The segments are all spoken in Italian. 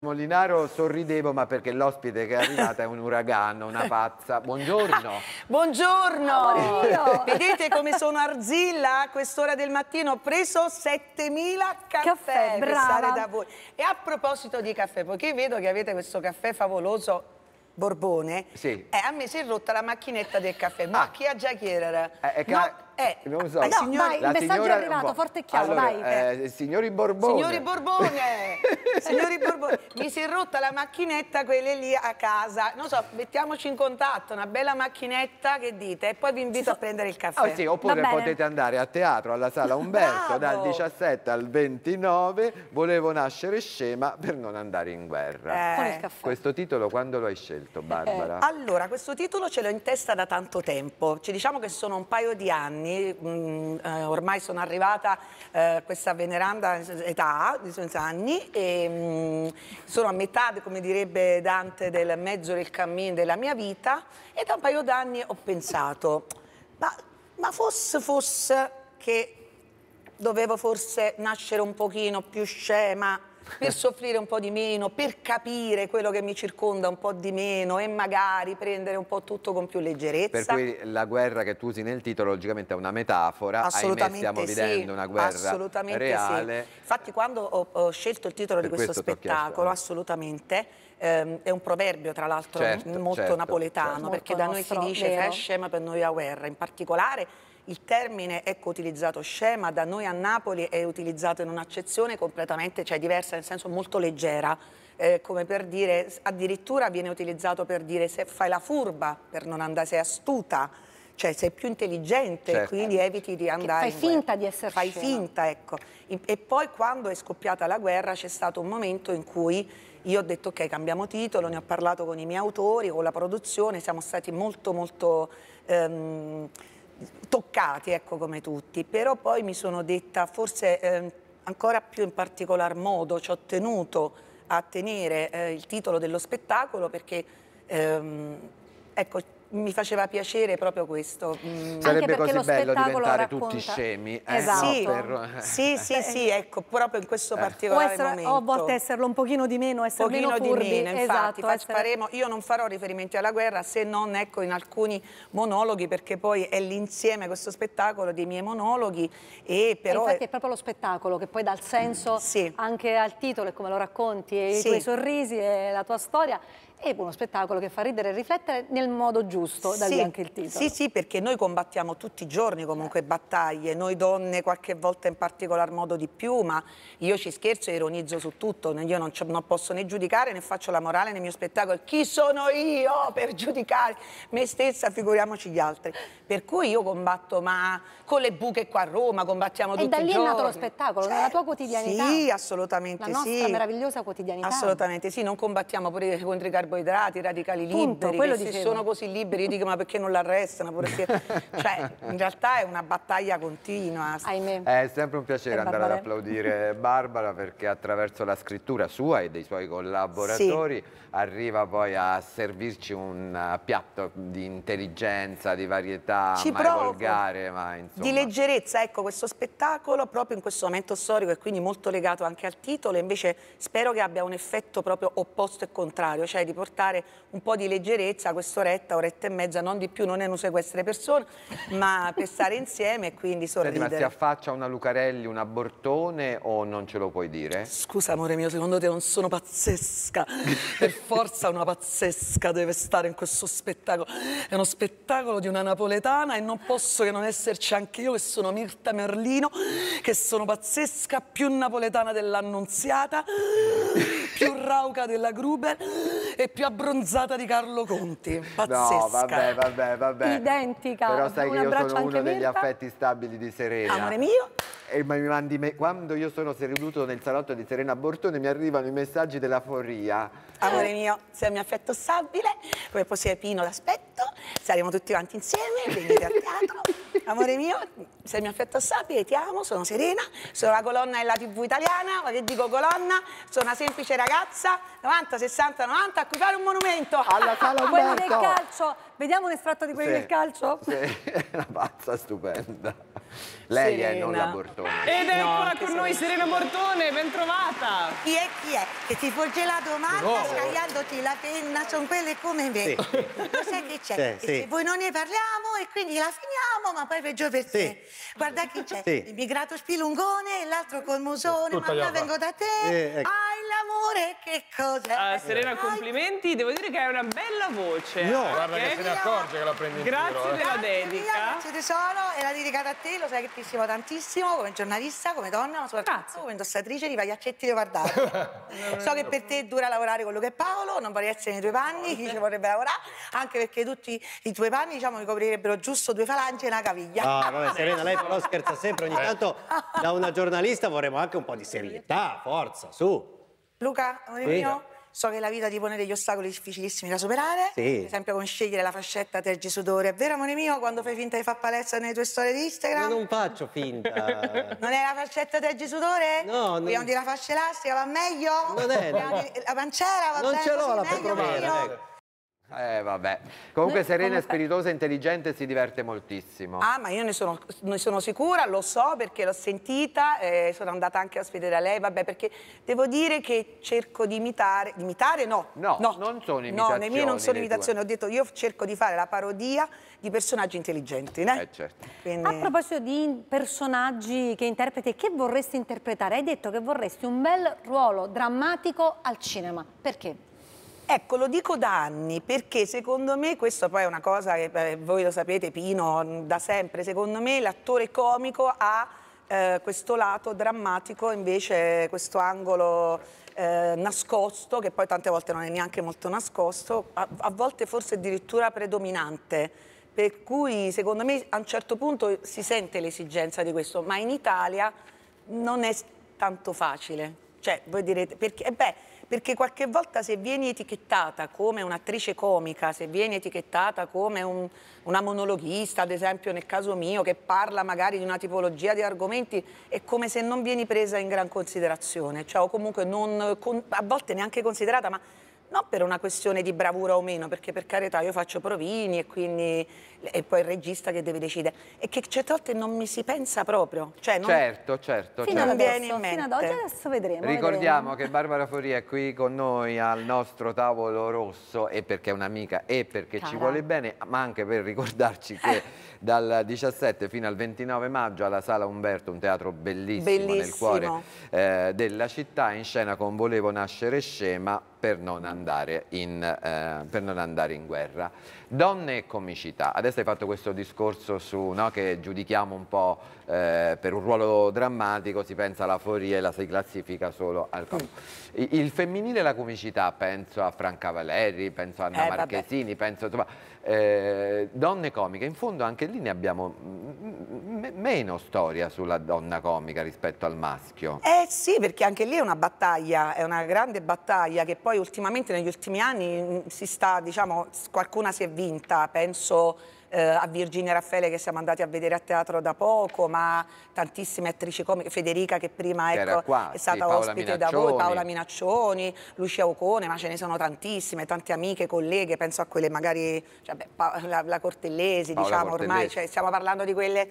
Molinaro sorridevo ma perché l'ospite che è arrivata è un uragano, una pazza. Buongiorno. Buongiorno. Vedete come sono arzilla a quest'ora del mattino? Ho preso 7000 caffè, caffè per stare da voi. E a proposito di caffè, poiché vedo che avete questo caffè favoloso Borbone, sì. eh, a me si è rotta la macchinetta del caffè. Ma ah. chi ha già chiedere? Eh, no, eh, eh, non so. No, signor... vai, il messaggio signora... è arrivato forte e chiaro, allora, vai. Eh, eh. signori Borbone. Signori Borbone, signori Borbone, mi si è rotta la macchinetta quelle lì a casa. Non so, mettiamoci in contatto, una bella macchinetta, che dite? E poi vi invito so... a prendere il ah, caffè. Oh, sì, oppure potete andare a teatro, alla sala Umberto, Bravo. dal 17 al 29, volevo nascere scema per non andare in guerra. Eh. Con il eh. caffè. Questo titolo quando lo hai scelto, Barbara? Eh. Allora, questo titolo ce l'ho in testa da tanto tempo. Ci diciamo che sono un paio di anni anni, mh, mm, eh, ormai sono arrivata a eh, questa veneranda età di 60 anni e mh, mm, sono a metà, come direbbe Dante, del mezzo del cammino della mia vita e da un paio d'anni ho pensato, ma, ma fosse fosse che dovevo forse nascere un pochino più scema, per soffrire un po' di meno, per capire quello che mi circonda un po' di meno e magari prendere un po' tutto con più leggerezza. Per cui la guerra che tu usi nel titolo logicamente è una metafora, assolutamente ahimè stiamo vivendo sì, una guerra reale. Sì. Infatti quando ho, ho, scelto il titolo per di questo, questo spettacolo, assolutamente, ehm, è un proverbio tra l'altro certo, molto certo, napoletano, certo. perché molto da noi si dice vero. cresce ma per noi la guerra, in particolare il termine ecco utilizzato scema, da noi a Napoli è utilizzato in un'accezione completamente cioè, diversa, nel senso molto leggera. Eh, come per dire, addirittura viene utilizzato per dire se fai la furba, per non andare, sei astuta, cioè sei più intelligente, certo. quindi eviti di andare. Che fai finta di essere Fai scema. finta, ecco. E poi quando è scoppiata la guerra c'è stato un momento in cui io ho detto ok, cambiamo titolo, ne ho parlato con i miei autori, con la produzione, siamo stati molto molto. Ehm, toccati, ecco come tutti, però poi mi sono detta forse eh, ancora più in particolar modo ci ho tenuto a tenere eh, il titolo dello spettacolo perché ehm, ecco, mi faceva piacere proprio questo. Mm. Sarebbe così bello diventare racconta... tutti scemi. Eh? Esatto. Sì, no, per... sì, sì, eh. sì, ecco, proprio in questo eh. particolare o essere, momento. O a volte esserlo un pochino di meno, essere pochino meno furbi. Di meno, infatti, esatto, essere... faremo, io non farò riferimenti alla guerra se non ecco, in alcuni monologhi, perché poi è l'insieme, questo spettacolo, dei miei monologhi. E però e infatti è... è... proprio lo spettacolo che poi dà il senso mm, sì. anche al titolo e come lo racconti, e sì. i tuoi sorrisi e la tua storia è uno spettacolo che fa ridere e riflettere nel modo giusto, sì, da lì anche il titolo. Sì, sì, perché noi combattiamo tutti i giorni comunque eh. battaglie, noi donne qualche volta in particolar modo di più, ma io ci scherzo e ironizzo su tutto, io non, non posso né giudicare né faccio la morale nel mio spettacolo, chi sono io per giudicare me stessa, figuriamoci gli altri. Per cui io combatto, ma con le buche qua a Roma combattiamo e tutti i giorni. E da lì è nato lo spettacolo, cioè, nella tua quotidianità. Sì, assolutamente la sì. La nostra meravigliosa quotidianità. Assolutamente sì, non combattiamo pure contro i carboidrati, i radicali Punto, liberi, se dicevo. sono così liberi io dico ma perché non l'arrestano? cioè, in realtà è una battaglia continua. Ahimè. È sempre un piacere andare ad applaudire Barbara perché attraverso la scrittura sua e dei suoi collaboratori sì. arriva poi a servirci un eh, piatto di intelligenza, di varietà, Ci mai provo. volgare, ma insomma... Di leggerezza, ecco, questo spettacolo proprio in questo momento storico e quindi molto legato anche al titolo, invece spero che abbia un effetto proprio opposto e contrario, cioè di portare un po' di leggerezza, a quest'oretta, oretta e mezza, non di più, non è un sequestro persone, ma per stare insieme e quindi sorridere. Senti, ma si affaccia una Lucarelli, una Bortone o non ce lo puoi dire? Scusa amore mio, secondo te non sono pazzesca? per forza una pazzesca deve stare in questo spettacolo. È uno spettacolo di una napoletana e non posso che non esserci anche io che sono Mirta Merlino, che sono pazzesca, più napoletana dell'annunziata più rauca della Gruber e più abbronzata di Carlo Conti. Pazzesca. No, vabbè, vabbè, vabbè. Identica. Però sai che io sono uno degli affetti stabili di Serena. Amore mio. E mi mandi me... quando io sono seduto nel salotto di Serena Bortone mi arrivano i messaggi della forria. Amore mio, sei il mio affetto stabile, come possiede Pino l'aspetto, saremo tutti quanti insieme, venite a teatro, amore mio, sei affetto a attossabile, ti amo, sono serena, sono la colonna della TV italiana, ma che dico colonna, sono una semplice ragazza, 90, 60, 90, a cui fare un monumento. Alla sala Quelli del calcio, vediamo un estratto di quello sì, del calcio. Sì, è una pazza stupenda. Lei Serena. è non la Bortone. Ed è no, ancora con noi Serena Bortone, ben trovata. Chi è chi è? Che ti porge la domanda oh. scagliandoti la penna, sono quelle come me. Sì. Lo sai che c'è? Sì, sì. Voi non ne parliamo e quindi la finiamo, ma poi peggio per te. Guarda chi c'è, l'immigrato spilungone, e l'altro col musone, Tutta ma io vengo da te. Eh, ecco. L'amore che cos'è? Uh, Serena, complimenti. Devo dire che hai una bella voce. No, guarda che se ne accorge che la prendi Grazie eh. della eh. dedica. Grazie tesoro, è la dedicata a te, lo sai che ti stimo tantissimo come giornalista, come donna, ma soprattutto Grazie. come indossatrice di pagliaccetti leopardati. so che per te è dura lavorare quello che è Paolo, non vorrei essere nei tuoi panni, chi ci vorrebbe lavorare, anche perché tutti i tuoi panni diciamo mi coprirebbero giusto due falangi e una caviglia. Ah, vabbè, Serena, lei però scherza sempre, ogni tanto da una giornalista vorremmo anche un po' di serietà, forza, su. Luca, amico mio, so che la vita ti pone degli ostacoli difficilissimi da superare, sì. per esempio con scegliere la fascetta tergi sudore. È vero, amore mio, quando fai finta di far palestra nelle tue storie di Instagram? Io non faccio finta. non è la fascetta tergi sudore? No, non... Vogliamo dire la fascia elastica, va meglio? Non è. Vogliamo dire... La pancera va non bene? Non ce l'ho la meglio, provare, ecco. Eh vabbè. Comunque Noi, serena, come... spiritosa, intelligente e si diverte moltissimo. Ah, ma io ne sono, ne sono sicura, lo so perché l'ho sentita, eh, sono andata anche a sfidare lei, vabbè, perché devo dire che cerco di imitare, di imitare no. No, no. non sono imitazioni. No, le mie non sono imitazioni, ho detto io cerco di fare la parodia di personaggi intelligenti, né? Eh certo. Quindi... A proposito di personaggi che interpreti, che vorresti interpretare? Hai detto che vorresti un bel ruolo drammatico al cinema, perché? Ecco, lo dico da anni perché secondo me, questo poi è una cosa che eh, voi lo sapete, Pino, mm, da sempre, secondo me l'attore comico ha eh, questo lato drammatico, invece questo angolo eh, nascosto, che poi tante volte non è neanche molto nascosto, a, a volte forse addirittura predominante per cui secondo me a un certo punto si sente l'esigenza di questo, ma in Italia non è tanto facile. Cioè, voi direte, perché, eh beh, perché qualche volta se vieni etichettata come un'attrice comica, se vieni etichettata come un, una monologhista, ad esempio nel caso mio, che parla magari di una tipologia di argomenti, è come se non vieni presa in gran considerazione, cioè o comunque non, con, a volte neanche considerata, ma non per una questione di bravura o meno, perché per carità io faccio provini e quindi e poi il regista che deve decidere. E che certe volte non mi si pensa proprio. Cioè, non... Certo, certo. Fino, certo. Ad adesso, fino ad oggi adesso vedremo. Ricordiamo vedremo. che Barbara Foria è qui con noi al nostro tavolo rosso e perché è un'amica e perché Cara. ci vuole bene, ma anche per ricordarci che dal 17 fino al 29 maggio alla Sala Umberto, un teatro bellissimo, bellissimo. nel cuore eh, della città, in scena con Volevo nascere scema per non andare in, eh, per non andare in guerra. Donne e comicità. Adesso giornalista hai fatto questo discorso su, no, che giudichiamo un po' eh, per un ruolo drammatico, si pensa alla foria e la si classifica solo al Mm. Il femminile e la comicità, penso a Franca Valeri, penso a Anna eh, Marchesini, vabbè. penso insomma, eh, donne comiche, in fondo anche lì ne abbiamo mm, mm, meno storia sulla donna comica rispetto al maschio. Eh sì, perché anche lì è una battaglia, è una grande battaglia che poi ultimamente negli ultimi anni mm, si sta, diciamo, qualcuna si è vinta, penso eh, a Virginia Raffaele che siamo andati a vedere a teatro da poco, ma tantissime attrici come Federica che prima ecco, qua, è stata sì, ospite da voi, Paola Minaccioni, Lucia Ocone, ma ce ne sono tantissime, tante amiche, colleghe, penso a quelle magari, cioè, beh, la, la, Cortellesi, Paola diciamo Cortellesi. ormai, cioè, stiamo parlando di quelle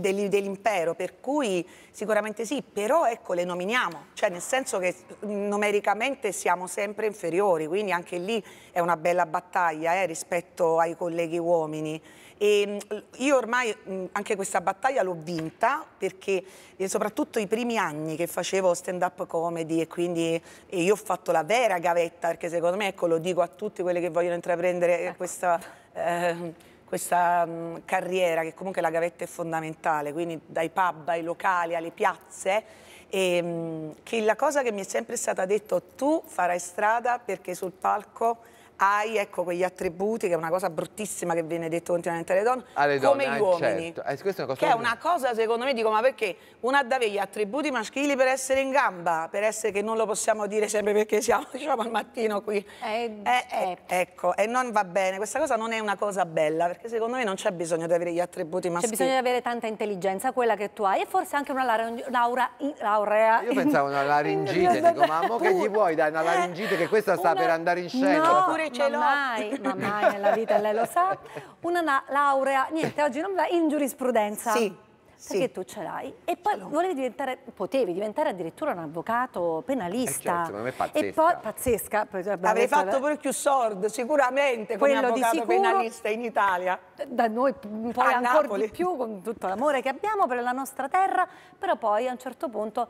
dell'impero, per cui sicuramente sì, però ecco le nominiamo, cioè nel senso che numericamente siamo sempre inferiori, quindi anche lì è una bella battaglia eh, rispetto ai colleghi uomini. E io ormai anche questa battaglia l'ho vinta perché eh, soprattutto i primi anni che facevo stand up comedy e quindi e io ho fatto la vera gavetta perché secondo me, ecco lo dico a tutti quelli che vogliono intraprendere ecco. questa... Eh, questa mh, mm, carriera che comunque la gavetta è fondamentale, quindi dai pub ai locali alle piazze, e, mh, mm, che la cosa che mi è sempre stata detta, tu farai strada perché sul palco hai ecco, quegli attributi che è una cosa bruttissima che viene detto continuamente alle donne, alle donne come gli eh, uomini. Certo. Eh, è che è una cosa secondo me dico ma perché una deve avere gli attributi maschili per essere in gamba, per essere che non lo possiamo dire sempre perché siamo diciamo, al mattino qui. Eh, eh, eh certo. ecco, e non va bene, questa cosa non è una cosa bella perché secondo me non c'è bisogno di avere gli attributi maschili. C'è bisogno di avere tanta intelligenza, quella che tu hai e forse anche una laurea. laurea Io pensavo una laringite, dico ma che gli vuoi dai una laringite che questa sta una... per andare in scena. No mai ce l'ho. Mai, ma mai nella vita, lei lo sa. Una laurea, niente, oggi non va, in giurisprudenza. Sì. Perché sì. tu ce l'hai e poi volevi diventare, potevi diventare addirittura un avvocato penalista. Eh certo, ma è pazzesca. E poi pazzesca. Avrei fatto la... pure più sord, sicuramente, Quello come avvocato sicuro, penalista in Italia. Da noi poi a ancora Napoli. di più, con tutto l'amore che abbiamo per la nostra terra, però poi a un certo punto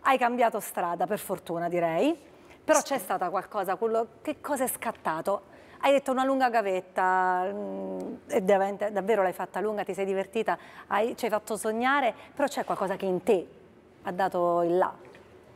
hai cambiato strada, per fortuna direi. Però c'è stata qualcosa, quello, che cosa è scattato? Hai detto una lunga gavetta, mh, mm, davvero l'hai fatta lunga, ti sei divertita, hai, ci hai fatto sognare, però c'è qualcosa che in te ha dato il là.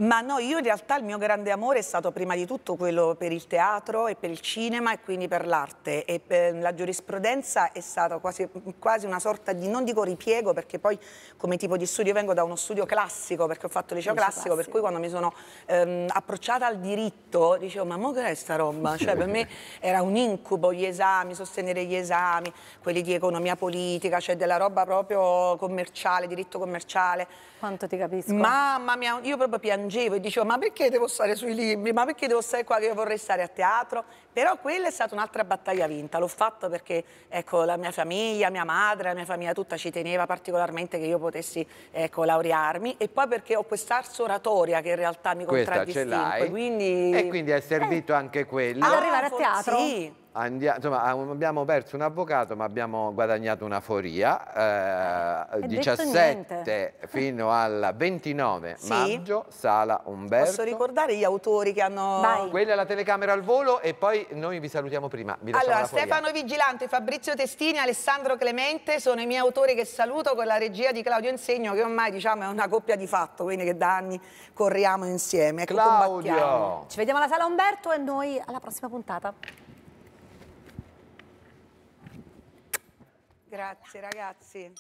Ma no, io in realtà il mio grande amore è stato prima di tutto quello per il teatro e per il cinema e quindi per l'arte e per ehm, la giurisprudenza è stata quasi, quasi, una sorta di, non dico ripiego perché poi come tipo di studio vengo da uno studio classico perché ho fatto liceo classico, classico, per cui quando mi sono ehm, approcciata al diritto dicevo ma mo che è sta roba? Cioè per me era un incubo gli esami, sostenere gli esami, quelli di economia politica, cioè della roba proprio commerciale, diritto commerciale. Quanto ti capisco? Mamma mia, io proprio piangevo piangevo e dicevo oh, ma perché devo stare sui libri, ma perché devo stare qua che io vorrei stare a teatro però quella è stata un'altra battaglia vinta, l'ho fatto perché ecco, la mia famiglia, mia madre, la mia famiglia tutta ci teneva particolarmente che io potessi ecco, laurearmi e poi perché ho quest'arso oratoria che in realtà mi contraddistingue. Quindi... E quindi è servito eh. anche quello. Ad arrivare ah, a teatro? Sì. Andia, insomma, ah, abbiamo perso un avvocato ma abbiamo guadagnato una foria eh, 17 eh, fino al 29 sì. maggio, Sala Umberto. Posso ricordare gli autori che hanno... Vai. Quella è la telecamera al volo e poi noi vi salutiamo prima. Vi allora, Stefano Vigilante, Fabrizio Testini, Alessandro Clemente sono i miei autori che saluto con la regia di Claudio Insegno, che ormai diciamo è una coppia di fatto, quindi che da anni corriamo insieme. Ecco, Claudio! Ci vediamo alla sala Umberto e noi alla prossima puntata. Grazie ragazzi.